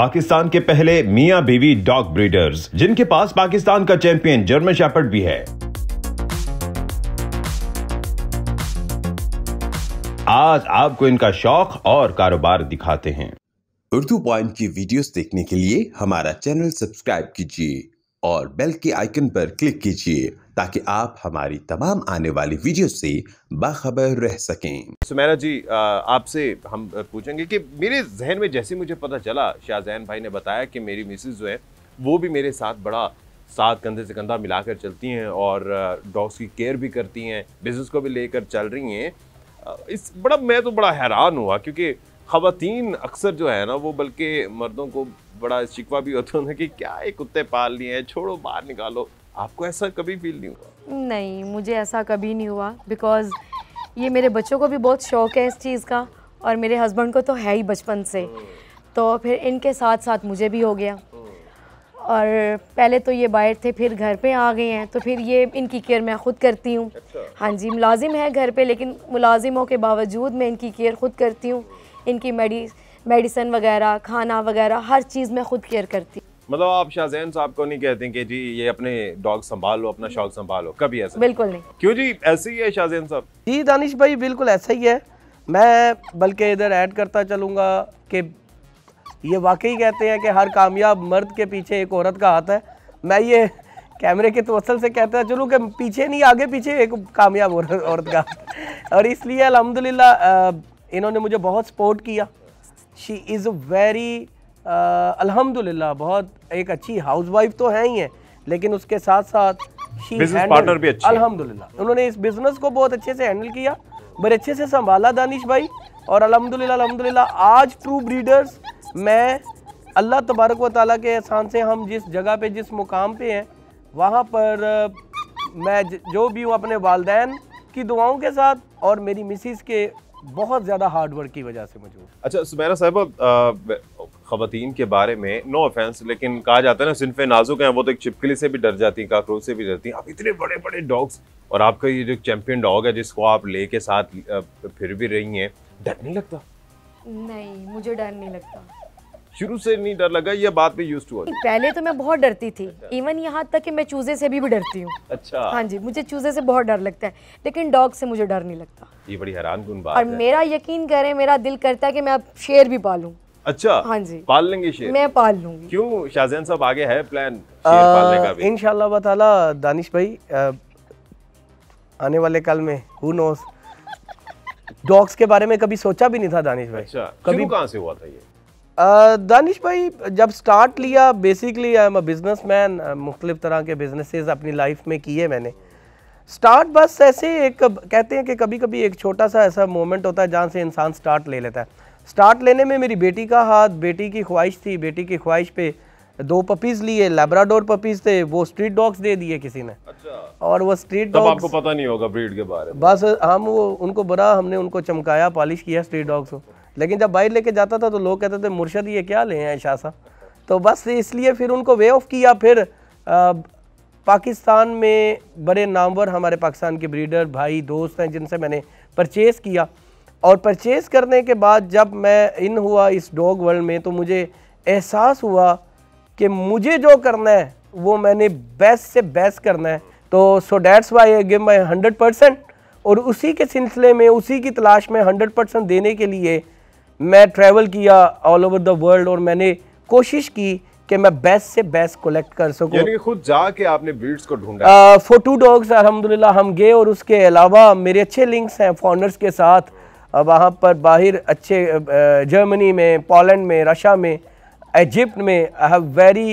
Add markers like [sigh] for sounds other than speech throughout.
पाकिस्तान के पहले मियां बीवी डॉग ब्रीडर्स जिनके पास पाकिस्तान का चैंपियन जर्मन शैपर्ड भी है आज आपको इनका शौक और कारोबार दिखाते हैं उर्दू पॉइंट की वीडियोस देखने के लिए हमारा चैनल सब्सक्राइब कीजिए और बेल के आइकन पर क्लिक कीजिए ताकि आप हमारी तमाम आने वाली वीडियो से बाखबर रह सकें सुमैरा जी आपसे हम पूछेंगे कि मेरे जहन में जैसे मुझे पता चला शाहजैन भाई ने बताया कि मेरी मिसिज जो है वो भी मेरे साथ बड़ा साथ कंधे से कंधा मिलाकर चलती हैं और डॉग्स की केयर भी करती हैं बिज़नेस को भी लेकर चल रही हैं इस बड़ा मैं तो बड़ा हैरान हुआ क्योंकि खातन अक्सर जो है ना वो बल्कि मर्दों को बड़ा शिकवा भी होता है कि क्या ये कुत्ते पाल लिए हैं छोड़ो बाहर निकालो आपको ऐसा कभी फील नहीं हुआ नहीं मुझे ऐसा कभी नहीं हुआ बिकॉज ये मेरे बच्चों को भी बहुत शौक है इस चीज़ का और मेरे हस्बैंड को तो है ही बचपन से हम्म। तो फिर इनके साथ साथ मुझे भी हो गया हम्म। और पहले तो ये बाहर थे फिर घर पे आ गए हैं तो फिर ये इनकी केयर मैं ख़ुद करती हूँ अच्छा। हाँ जी मुलाजिम है घर पे लेकिन मुलाजिमों के बावजूद मैं इनकी केयर ख़ुद करती हूँ इनकी मेडी मेडिसिन वगैरह खाना वगैरह हर चीज़ मैं खुद केयर करती मतलब आप शाहजैन साहब को नहीं कहते कि जी ये अपने डॉग संभालो अपना शौक संभालो कभी ऐसा बिल्कुल नहीं क्यों जी ऐसे ही है शाहजैन साहब जी दानिश भाई बिल्कुल ऐसा ही है मैं बल्कि इधर ऐड करता चलूँगा कि ये वाकई कहते हैं कि हर कामयाब मर्द के पीछे एक औरत का हाथ है मैं ये कैमरे के तवसल से कहता चलूँ कि पीछे नहीं आगे पीछे एक कामयाब औरत का और इसलिए अलहमदिल्ला इन्होंने मुझे बहुत सपोर्ट किया शी इज़ अ वेरी अल्हम्दुलिल्लाह बहुत एक अच्छी हाउस वाइफ तो है ही है लेकिन उसके साथ साथ अलहमदुल्ला अल्हम्दुलिल्लाह उन्होंने इस बिज़नेस को बहुत अच्छे से हैंडल किया बड़े अच्छे से संभाला दानिश भाई और अलहमदिल्ला अलहमदिल्ला आज ट्रू ब्रीडर्स मैं अल्लाह तबारक व ताली के एहसान से हम जिस जगह पर जिस मुकाम पर हैं वहाँ पर मैं जो भी हूँ अपने वालदेन की दुआओं के साथ और मेरी मिसिस के बहुत ज़्यादा हार्डवर्क की वजह से मजबूर अच्छा सुबैरा साहब ख़वान के बारे में नो ऑफेंस लेकिन कहा जाता है ना सिनफ नाजुक हैं वो तो एक चिपकली से भी डर जाती हैं काकरोच से भी डरती हैं आप इतने बड़े बड़े डॉग्स और आपका ये जो चैम्पियन डॉग है जिसको आप ले के साथ फिर भी रही हैं डर नहीं लगता नहीं मुझे डर नहीं लगता शुरू से नहीं डर लगा ये बात भी यूज्ड टू पहले तो मैं बहुत डरती थी इवन यहाँ तक कि मैं चूजे से भी, भी डरती हूँ अच्छा हाँ जी मुझे चूजे से बहुत डर लगता है लेकिन डॉग से मुझे डर नहीं लगता ये बड़ी हैरान कन बात और है। मेरा यकीन करें मेरा दिल करता है कि मैं अब शेर भी पालू अच्छा हाँ जी पाल लेंगे शेर मैं पाल लूंगी क्यों शाहजैन साहब आगे है प्लान इनशाला ताला दानिश भाई आने वाले कल में हु नोस डॉग्स के बारे में कभी सोचा भी नहीं था दानिश भाई अच्छा कभी कहाँ से हुआ था ये दानिश भाई जब स्टार्ट लिया basically I am a businessman मुख्तलिफ तरह के बिजनेसेस अपनी लाइफ में किए मैंने स्टार्ट बस ऐसे एक कहते हैं कि कभी कभी एक छोटा सा ऐसा मोमेंट होता है जहाँ से इंसान स्टार्ट ले लेता है स्टार्ट लेने में मेरी बेटी का हाथ बेटी की ख्वाहिश थी बेटी की ख्वाहिश पे दो पपीज़ लिए लेब्राडोर पपीज़ थे वो स्ट्रीट डॉग्स दे दिए किसी ने अच्छा और वो स्ट्रीट डॉग्स आपको पता नहीं होगा ब्रीड के बारे में बस हम वो उनको बड़ा हमने उनको चमकाया पॉलिश किया स्ट्रीट डॉग्स को लेकिन जब बाहर लेके जाता था तो लोग कहते थे मुर्शद ये क्या ले हैं शाह साहब तो बस इसलिए फिर उनको वे ऑफ किया फिर आ, पाकिस्तान में बड़े नामवर हमारे पाकिस्तान के ब्रीडर भाई दोस्त हैं जिनसे मैंने परचेज़ किया और परचेज़ करने के बाद जब मैं इन हुआ इस डॉग वर्ल्ड में तो मुझे एहसास हुआ कि मुझे जो करना है वो मैंने बेस्ट से बेस्ट करना है तो so that's why I give my hundred percent और उसी के सिलसिले में उसी की तलाश में हंड्रेड परसेंट देने के लिए मैं ट्रैवल किया ऑल ओवर द वर्ल्ड और मैंने कोशिश की कि मैं बेस्ट से बेस्ट कलेक्ट कर सकूं यानी खुद जाके आपने बीट्स को ढूंढा फॉर टू डॉग्स अलहमदिल्ला हम गए और उसके अलावा मेरे अच्छे लिंक्स हैं फॉरनर्स के साथ वहाँ पर बाहर अच्छे जर्मनी में पोलैंड में रशा में इजिप्ट में I have very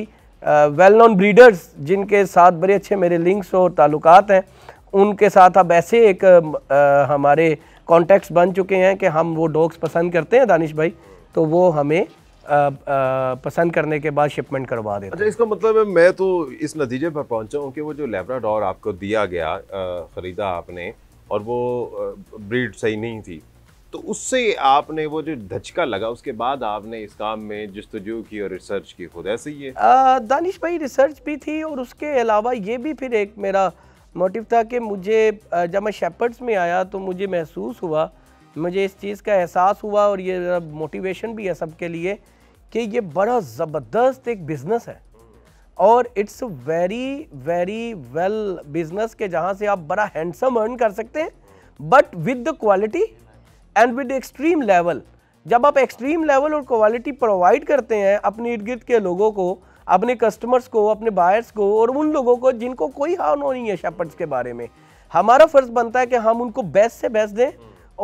well known breeders जिनके साथ बड़े अच्छे मेरे लिंक्स और ताल्लुक हैं उनके साथ अब ऐसे एक आ, हमारे कॉन्टैक्ट्स बन चुके हैं कि हम वो डॉग्स पसंद करते हैं दानिश भाई तो वो हमें आ, आ, पसंद करने के बाद शिपमेंट करवा देते अच्छा इसका मतलब है मैं तो इस नतीजे पर पहुंचा हूँ कि वो जो लेबराडोर आपको दिया गया ख़रीदा आपने और वो ब्रीड सही नहीं थी तो उससे आपने वो जो धचका लगा उसके बाद आपने इस काम में जस्तजु की और रिसर्च की खुद ऐसे ही है दानिश भाई रिसर्च भी थी और उसके अलावा ये भी फिर एक मेरा मोटिव था कि मुझे जब मैं शेपर्ड्स में आया तो मुझे महसूस हुआ मुझे इस चीज़ का एहसास हुआ और ये मोटिवेशन भी है सबके लिए कि ये बड़ा ज़बरदस्त एक बिज़नेस है और it's very very well business के जहाँ से आप बड़ा हैंडसम अर्न कर सकते हैं but with the quality and with extreme level जब आप एक्सट्रीम लेवल और क्वालिटी प्रोवाइड करते हैं अपने इर्द गिर्द के लोगों को अपने कस्टमर्स को अपने बायर्स को और उन लोगों को जिनको कोई हाव नहीं है शेपर्ड्स के बारे में हमारा फ़र्ज़ बनता है कि हम उनको बेस्ट से बेस्ट दें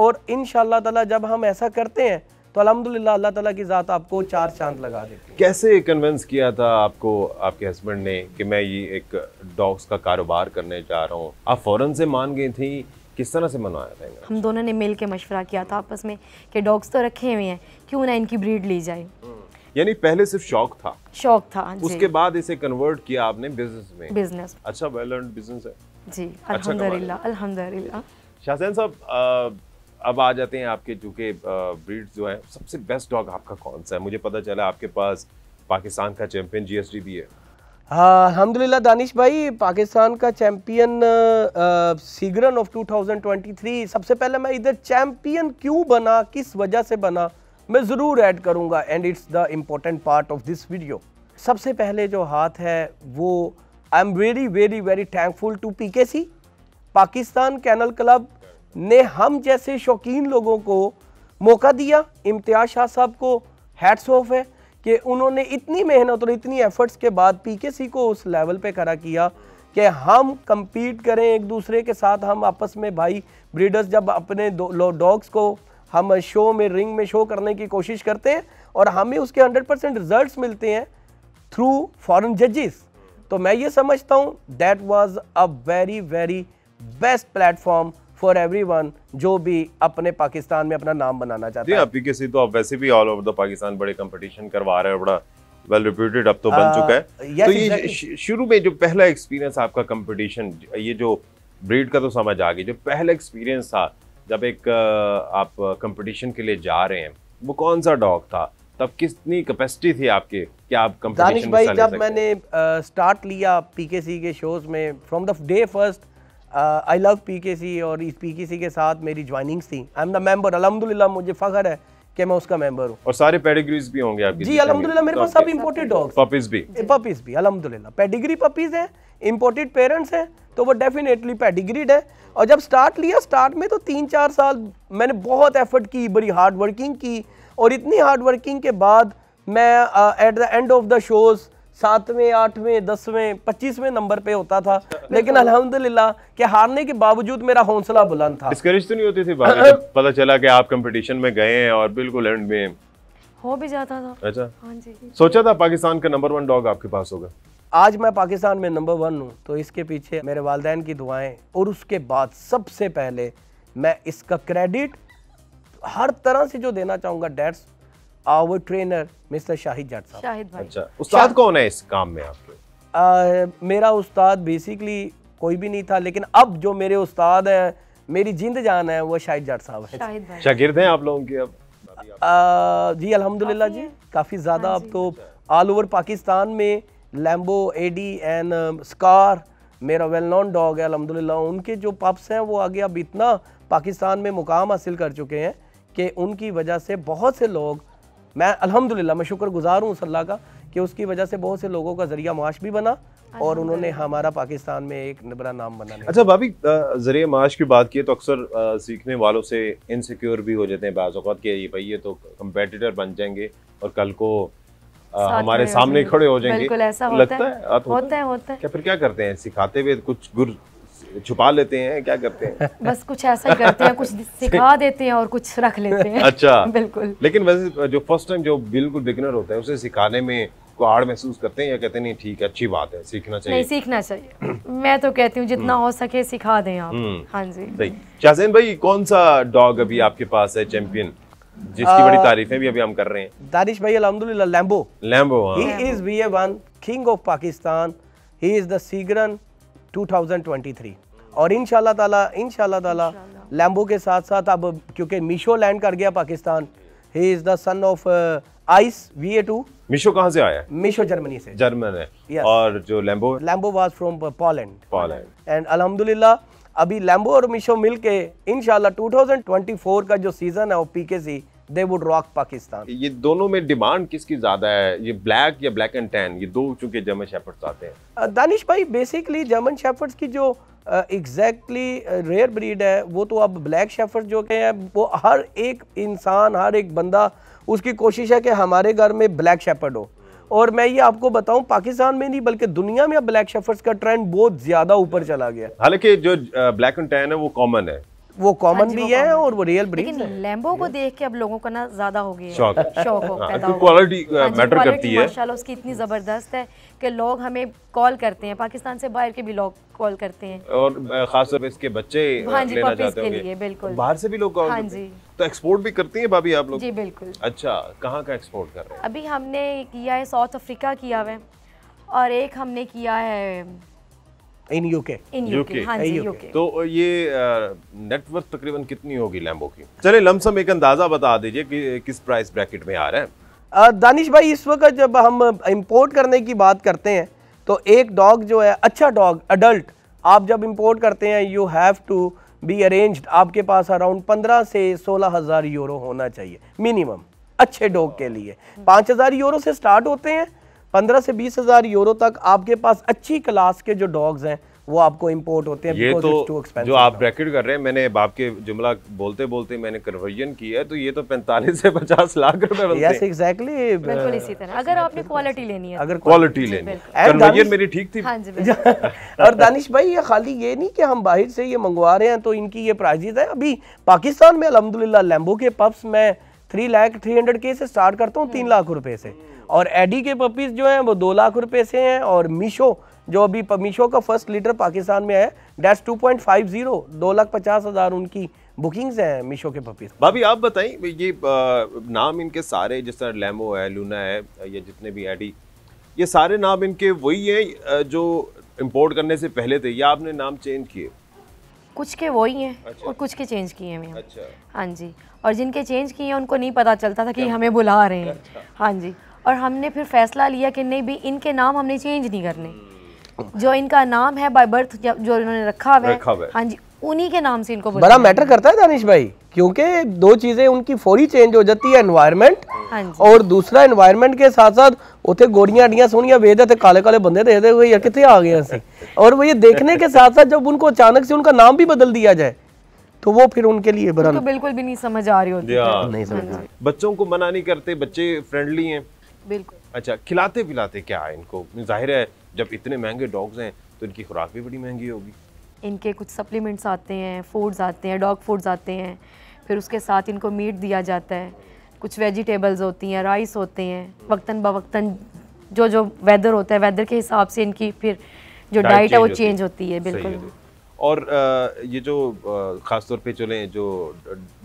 और इन ताला जब हम ऐसा करते हैं तो अलहमदिल्ला अल्लाह ताला की ज़ात आपको चार चांद लगा देती कैसे कन्विंस किया था आपको आपके हस्बैंड ने कि मैं ये एक डॉग्स का कारोबार करने जा रहा हूँ आप फ़ौरन से मान गई थी किस तरह से मनाया था हम दोनों ने मिल के मशवरा किया था आपस में कि डॉग्स तो रखे हुए हैं क्यों ना इनकी ब्रीड ली जाए हम्म। यानी पहले सिर्फ शौक था शौक था उसके बाद इसे कन्वर्ट किया आपने बिजनेस में बिजनेस अच्छा वेल अर्न बिजनेस है जी अच्छा अल्हम्दुलिल्लाह अच्छा अल्हम्दुलिल्लाह शाहजैन साहब अब आ जाते हैं आपके चूँकि ब्रीड जो है सबसे बेस्ट डॉग आपका कौन सा है मुझे पता चला आपके पास पाकिस्तान का चैंपियन जीएसडी भी है हाँ अलहमदिल्ला दानिश भाई पाकिस्तान का चैंपियन सीगरन ऑफ 2023 सबसे पहले मैं इधर चैंपियन क्यों बना किस वजह से बना मैं ज़रूर ऐड करूँगा and it's the important part of this video सबसे पहले जो हाथ है वो I am very very very thankful to P K C Pakistan canal club ने हम जैसे शौकीन लोगों को मौका दिया इम्तियाज शाह साहब को हैट्स ऑफ है कि उन्होंने इतनी मेहनत और इतनी एफर्ट्स के बाद पी के सी को उस लेवल पर खड़ा किया कि हम कंपीट करें एक दूसरे के साथ हम आपस में भाई ब्रीडर्स जब अपने डॉग्स को हम शो में रिंग में शो करने की कोशिश करते हैं और हमें उसके 100 परसेंट रिजल्ट मिलते हैं थ्रू फॉरन जजेस तो मैं ये समझता हूँ that was a very very best platform for every जो भी अपने पाकिस्तान में अपना नाम बनाना चाहता है किसी तो आप वैसे भी ऑल ओवर द पाकिस्तान बड़े कंपटीशन करवा रहे हैं बड़ा वेल रिप्यूटेड अब तो बन आ, हाँ, चुका है yes, तो ये exactly. शुरू में जो पहला एक्सपीरियंस आपका कंपटीशन ये जो ब्रीड का तो समझ आ गई जो पहला एक्सपीरियंस था जब एक आप कंपटीशन के लिए जा रहे हैं वो कौन सा डॉग था तब कितनी कैपेसिटी थी आपके कि आप कंपटीशन दानिश भाई जब मैंने आ, स्टार्ट लिया पीकेसी के शोज़ में from the day first I love PKC और इस पीकेसी के साथ मेरी ज्वाइनिंग्स थी आई एम द मेंबर अलहमदिल्ला मुझे फ़खर है कि मैं उसका मेंबर हूँ और सारे पेडिग्रीज भी होंगे आपके जी अलहमदिल्ला मेरे तो पास सब इम्पोर्टेड डॉग्स पपीज भी पपीज भी अलहमदिल्ला पेडिग्री पपीज है इम्पोर्टेड पेरेंट्स हैं तो वो डेफिनेटली पेडिग्रीड है और जब स्टार्ट लिया स्टार्ट में तो तीन चार साल मैंने बहुत एफर्ट की बड़ी हार्ड वर्किंग की और इतनी हार्ड वर्किंग के बाद मैं at the end of the shows सातवें आठवें दसवें पच्चीसवें नंबर पे होता था लेकिन अल्हम्दुलिल्लाह के हारने के बावजूद मेरा हौसला बुलंद था डिस्करेज तो नहीं होती थी बात पता चला कि आप कंपटीशन में गए हैं और बिल्कुल एंड में हो भी जाता था अच्छा हाँ जी सोचा था पाकिस्तान का नंबर वन डॉग आपके पास होगा आज मैं पाकिस्तान में नंबर वन हूँ तो इसके पीछे मेरे वालदेन की दुआएं और उसके बाद सबसे पहले मैं इसका क्रेडिट हर तरह से जो देना चाहूंगा that's our trainer mister Shahid Jatt साहब शाहिद भाई अच्छा उस्ताद कौन है इस काम में आपके मेरा उस्ताद बेसिकली कोई भी नहीं था लेकिन अब जो मेरे उस्ताद है मेरी जिंद जान है वो शाहिद जट साहब है शागिर्द हैं आप लोगों के अब आ, जी अल्हम्दुलिल्लाह जी काफ़ी ज़्यादा हाँ अब तो ऑल ओवर पाकिस्तान में लैम्बो एडी एंड स्कार मेरा वेल नॉन डॉग है अलहमदिल्ला उनके जो पप्स हैं वो आगे अब इतना पाकिस्तान में मुकाम हासिल कर चुके हैं कि उनकी वजह से बहुत से लोग मैं अलहमदिल्ला मैं शुक्र गुजार हूँ उस का कि उसकी वजह से बहुत से लोगों का जरिया माश भी बना और उन्होंने हमारा पाकिस्तान में एक निबरा नाम लिया अच्छा भाभी जरिए माश की बात की तो अक्सर सीखने वालों से इनसिक्योर भी हो जाते हैं बाज़ात के ये भाई ये तो कम्पटिटर बन जाएंगे और कल को हमारे सामने खड़े हो जाएंगे बिल्कुल ऐसा लगता है, है होता, होता है होता है क्या फिर क्या करते हैं सिखाते हुए तो कुछ गुर छुपा लेते हैं क्या करते हैं [laughs] बस कुछ ऐसा ही करते हैं कुछ [laughs] सिखा देते हैं और कुछ रख लेते हैं अच्छा [laughs] बिल्कुल लेकिन वैसे जो फर्स्ट टाइम जो बिल्कुल बिगनर होता है उसे सिखाने में को आड़ महसूस करते हैं या कहते हैं नहीं ठीक है अच्छी बात है सीखना चाहिए नहीं सीखना चाहिए [clears throat] मैं तो कहती हूँ जितना हो सके सिखा दें आप हम्म। हाँ जी सही शाहजैन भाई कौन सा डॉग अभी आपके पास है चैंपियन जिसकी आ, बड़ी तारीफें भी अभी हम कर रहे हैं दानिश भाई अलहमदुल्ला Lambo Lambo he is B A one king of Pakistan he is the सीगरन 2023 और इन ताला इन ताला लैम्बो के साथ साथ अब क्योंकि मीशो लैंड कर गया Pakistan he is the son of ice V A two Misho कहाँ से आया मिशो जर्मनी से जर्मन है yes. और जो Lambo Lambo was from Poland Poland and अलहमदुल्ला अभी लैम्बो और मिशो मिल के इन 2024 का जो सीज़न है वो P K C they would rock Pakistan ये दोनों में डिमांड किसकी ज़्यादा है ये ब्लैक या ब्लैक एंड टैन ये दो चूंकि जर्मन शेफर्ड्स आते हैं दानिश भाई बेसिकली जर्मन शेफर्ड्स की जो एग्जैक्टली रेयर ब्रीड है वो तो अब ब्लैक शेफर्ड जो के हैं वो हर एक इंसान हर एक बंदा उसकी कोशिश है कि हमारे घर में ब्लैक शेफर्ड हो और मैं ये आपको बताऊं पाकिस्तान में नहीं बल्कि दुनिया में अब ब्लैक शफर्स का ट्रेंड बहुत ज्यादा ऊपर चला गया हालांकि जो ब्लैक एंड टैन है वो कॉमन है वो कॉमन हाँ भी है और वो रियल ब्रीड लेकिन लैम्बो को देख के अब लोगों का ना ज्यादा हो गया शौक शौक हाँ, हो क्वालिटी uh, हाँ मैटर करती है माशाल्लाह उसकी इतनी जबरदस्त है कि लोग हमें कॉल करते हैं पाकिस्तान से बाहर के भी लोग कॉल करते हैं और uh, खासतौर पर इसके बच्चे uh, हाँ जी लेना चाहते होंगे बिल्कुल बाहर से भी लोग कॉल हाँ जी तो एक्सपोर्ट भी करती है भाभी आप लोग जी बिल्कुल अच्छा कहाँ का एक्सपोर्ट कर रहे हैं अभी हमने किया है साउथ अफ्रीका किया हुआ और एक हमने किया है इन यूके इन यूके तो ये नेटवर्क uh, तकरीबन कितनी होगी लैम्बो की चले लमसम एक अंदाज़ा बता दीजिए कि किस प्राइस ब्रैकेट में आ रहा है दानिश uh, भाई इस वक्त जब हम इंपोर्ट करने की बात करते हैं तो एक डॉग जो है अच्छा डॉग अडल्ट आप जब इंपोर्ट करते हैं you have to be arrange आपके पास अराउंड पंद्रह से सोलह हज़ार यूरो होना चाहिए मिनिमम अच्छे डॉग के लिए हाँ। पाँच हज़ार यूरो से स्टार्ट होते हैं पंद्रह से बीस हजार यूरो तक आपके पास अच्छी क्लास के जो डॉग्स हैं वो आपको इंपोर्ट होते हैं ये तो जो आप ब्रैकेट कर रहे हैं मैंने बाप के जुमला बोलते बोलते मैंने कन्वर्जन किया है तो ये तो पैंतालीस से पचास लाख रुपए बनते yes, बिल्कुल इसी तरह अगर आपने क्वालिटी लेनी है अगर क्वालिटी लेनी है कन्वर्जन मेरी ठीक थी हाँ जी [laughs] और दानिश भाई ये खाली ये नहीं कि हम बाहर से ये मंगवा रहे हैं तो इनकी ये प्राइजेज है अभी पाकिस्तान में अलहमदुल्ला लैम्बो के पब्स में थ्री लाख थ्री हंड्रेड के से स्टार्ट करता हूँ तीन लाख रुपए से और एडी के पपीज़ जो हैं वो दो लाख रुपए से हैं और मीशो जो अभी मीशो का फर्स्ट लीटर पाकिस्तान में है dash two point five zero दो लाख पचास हज़ार उनकी बुकिंग्स हैं मीशो के पपीज भाभी आप बताएं ये नाम इनके सारे जिस तरह लेमो है लूना है या जितने भी एडी ये सारे नाम इनके वही हैं जो इम्पोर्ट करने से पहले थे या आपने नाम चेंज किए कुछ के वही हैं अच्छा। और कुछ के चेंज किए हैं अच्छा हाँ जी और जिनके चेंज किए हैं उनको नहीं पता चलता था कि अच्छा। हमें बुला रहे हैं अच्छा। हाँ जी और हमने फिर फैसला लिया कि नहीं भी इनके नाम हमने चेंज नहीं करने हम्म। जो इनका नाम है बाय बर्थ जो इन्होंने रखा हुआ है हाँ जी उन्हीं के नाम से इनको बड़ा मैटर करता है दानिश भाई क्योंकि दो चीजें उनकी फौरी चेंज हो जाती है एनवायरनमेंट हाँ और दूसरा एनवायरनमेंट के साथ साथ उथे गोड़ियां अड्डियां सोनिया वेचते तो थे काले काले बंदे देखते हुए कितने आ गए और वो ये देखने के साथ साथ जब उनको अचानक से उनका नाम भी बदल दिया जाए तो वो फिर उनके लिए बरन तो बिल्कुल भी नहीं समझ आ रही होती हाँ, नहीं समझ आ रही हाँ बच्चों को मना नहीं करते बच्चे फ्रेंडली हैं बिल्कुल अच्छा खिलाते पिलाते क्या है इनको जाहिर है जब इतने महंगे डॉग्स हैं तो इनकी खुराक भी बड़ी महंगी होगी इनके कुछ सप्लीमेंट्स आते हैं फूड्स आते हैं डॉग फूड्स आते हैं फिर उसके साथ इनको मीट दिया जाता है कुछ वेजिटेबल्स होती हैं राइस होते हैं वक्ता बवक्ता जो जो वेदर होता है वेदर के हिसाब से इनकी फिर जो डाइट है वो चेंज होती है बिल्कुल और ये जो ख़ासतौर पे चले जो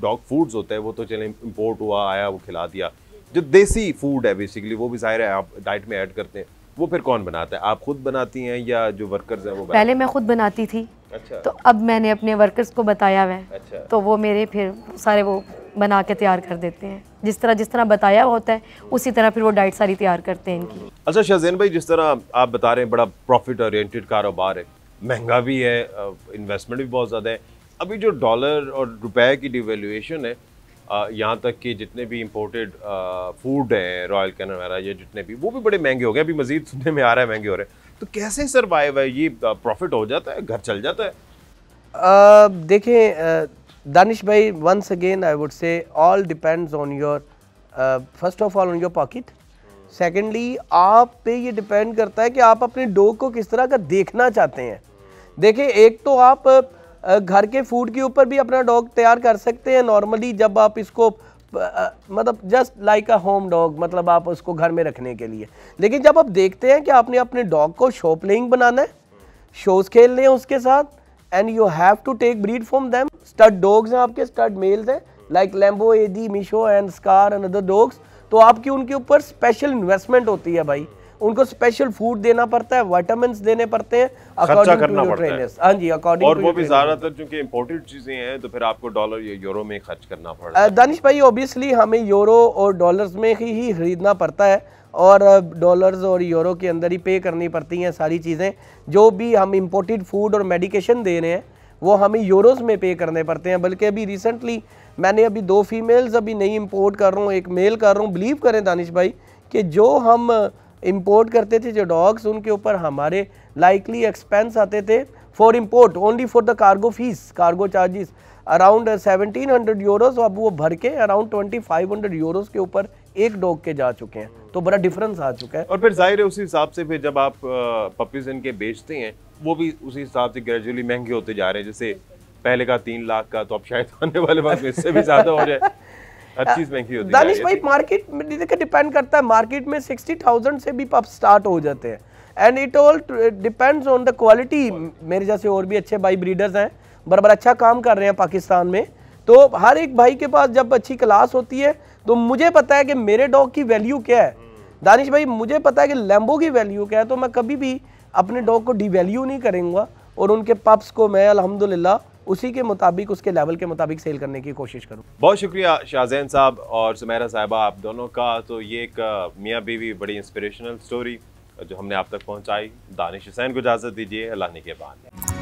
डॉग फूड्स होते हैं वो तो चले इंपोर्ट हुआ आया वो खिला दिया जो देसी फूड है बेसिकली वो भी ज़ाहिर है आप डाइट में ऐड करते हैं वो फिर कौन बनाता है आप खुद बनाती हैं या जो वर्कर्स हैं वो पहले मैं खुद बनाती थी अच्छा तो अब मैंने अपने वर्कर्स को बताया हुआ अच्छा तो वो मेरे फिर सारे वो बना के तैयार कर देते हैं जिस तरह जिस तरह बताया होता है उसी तरह फिर वो डाइट सारी तैयार करते हैं इनकी अच्छा शहजैन भाई जिस तरह आप बता रहे हैं बड़ा प्रॉफिट ओरिएंटेड कारोबार है महंगा भी है इन्वेस्टमेंट भी बहुत ज़्यादा है अभी जो डॉलर और रुपए की डिवेल्यूएशन है यहाँ तक कि जितने भी इम्पोर्टेड फूड हैं रॉयल वगैरह या जितने भी वो भी बड़े महंगे हो गए अभी मज़ीद सुनने में आ रहा है महंगे हो रहे हैं तो कैसे सर्वाइव है ये प्रॉफिट हो जाता है घर चल जाता है देखें दानिश भाई once again I would say all depends on your first of all on your pocket secondly आप पे ये डिपेंड करता है कि आप अपने डोग को किस तरह का देखना चाहते हैं देखिए एक तो आप घर के फूड के ऊपर भी अपना डॉग तैयार कर सकते हैं नॉर्मली जब आप इसको मतलब just like a home dog मतलब आप उसको घर में रखने के लिए लेकिन जब आप देखते हैं कि आपने अपने डॉग को शो प्लेइंग बनाना है शोज़ खेलने हैं उसके साथ and you have to take breed from them stud dogs हैं आपके स्टड मेल्स हैं like Lambo Eddie Misho and Scar and other dogs तो आपकी उनके ऊपर स्पेशल इन्वेस्टमेंट होती है भाई उनको स्पेशल फूड देना पड़ता है वाइटामिन देने पड़ते हैं अकॉर्डिंग टू ट्रेनर्स हाँ जी अकॉर्डिंग और वो भी ज्यादातर क्योंकि इम्पोर्टेड चीजें हैं तो फिर आपको डॉलर या यूरो में खर्च करना पड़ता है दानिश भाई ऑब्वियसली हमें यूरो और डॉलर्स में ही ही खरीदना पड़ता है और डॉलर्स और यूरो के अंदर ही पे करनी पड़ती हैं सारी चीज़ें जो भी हम इम्पोर्टेड फूड और मेडिकेशन दे रहे हैं वो हमें यूरोज़ में पे करने पड़ते हैं बल्कि अभी रिसेंटली मैंने अभी दो फीमेल्स अभी नई इंपोर्ट कर रहा हूँ एक मेल कर रहा हूँ बिलीव करें दानिश भाई कि जो हम इंपोर्ट करते थे जो डॉग्स उनके ऊपर हमारे लाइकली एक्सपेंस आते थे for import only for the cargo fees cargo charges around 1700 hundred euros अब वो भर के अराउंड 2500 फाइव यूरोज के ऊपर एक डॉग के जा चुके हैं तो बड़ा डिफरेंस आ चुका है और फिर जाहिर है उसी हिसाब से फिर जब आप पपीज इनके बेचते हैं वो भी उसी हिसाब से ग्रेजुअली महंगे होते जा रहे हैं जैसे पहले का तीन लाख का तो अब शायद आने वाले बाद में इससे भी ज़्यादा हो जाए दानिश भाई मार्केट देखिए डिपेंड करता है मार्केट में सिक्सटी थाउजेंड से भी पब स्टार्ट हो जाते हैं and it all depends on the quality मेरे जैसे और भी अच्छे भाई ब्रीडर्स हैं बराबर अच्छा काम कर रहे हैं पाकिस्तान में तो हर एक भाई के पास जब अच्छी क्लास होती है तो मुझे पता है कि मेरे डॉग की वैल्यू क्या है हम्म। दानिश भाई मुझे पता है कि लैम्बो की वैल्यू क्या है तो मैं कभी भी अपने डॉग को डिवैल्यू नहीं करूँगा और उनके पप्स को मैं अलहमदिल्ला उसी के मुताबिक उसके लेवल के मुताबिक सेल करने की कोशिश करूँ बहुत शुक्रिया शाहजैन साहब और सुमेरा साहबा आप दोनों का तो ये एक मियाँ बीवी बड़ी इंस्परेशनल स्टोरी जो हमने आप तक पहुँचाई दानिश हुसैन को इजाज़त दीजिए अल्लाह के बाद